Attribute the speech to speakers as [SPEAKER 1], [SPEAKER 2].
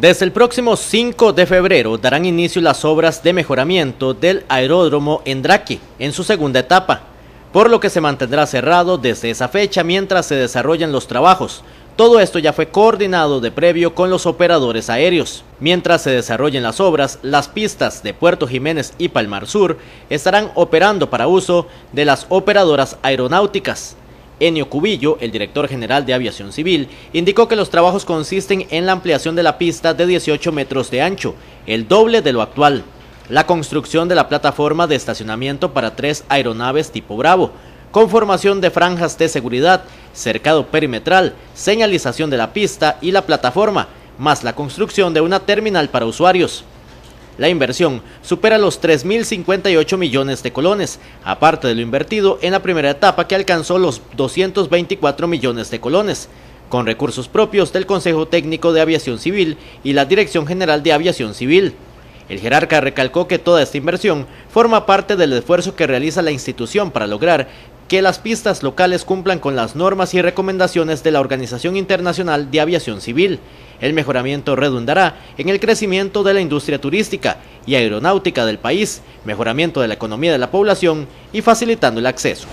[SPEAKER 1] Desde el próximo 5 de febrero darán inicio las obras de mejoramiento del aeródromo Endraque en su segunda etapa, por lo que se mantendrá cerrado desde esa fecha mientras se desarrollan los trabajos. Todo esto ya fue coordinado de previo con los operadores aéreos. Mientras se desarrollen las obras, las pistas de Puerto Jiménez y Palmar Sur estarán operando para uso de las operadoras aeronáuticas. Enio Cubillo, el director general de Aviación Civil, indicó que los trabajos consisten en la ampliación de la pista de 18 metros de ancho, el doble de lo actual, la construcción de la plataforma de estacionamiento para tres aeronaves tipo Bravo, conformación de franjas de seguridad, cercado perimetral, señalización de la pista y la plataforma, más la construcción de una terminal para usuarios. La inversión supera los 3.058 millones de colones, aparte de lo invertido en la primera etapa que alcanzó los 224 millones de colones, con recursos propios del Consejo Técnico de Aviación Civil y la Dirección General de Aviación Civil. El jerarca recalcó que toda esta inversión forma parte del esfuerzo que realiza la institución para lograr que las pistas locales cumplan con las normas y recomendaciones de la Organización Internacional de Aviación Civil. El mejoramiento redundará en el crecimiento de la industria turística y aeronáutica del país, mejoramiento de la economía de la población y facilitando el acceso.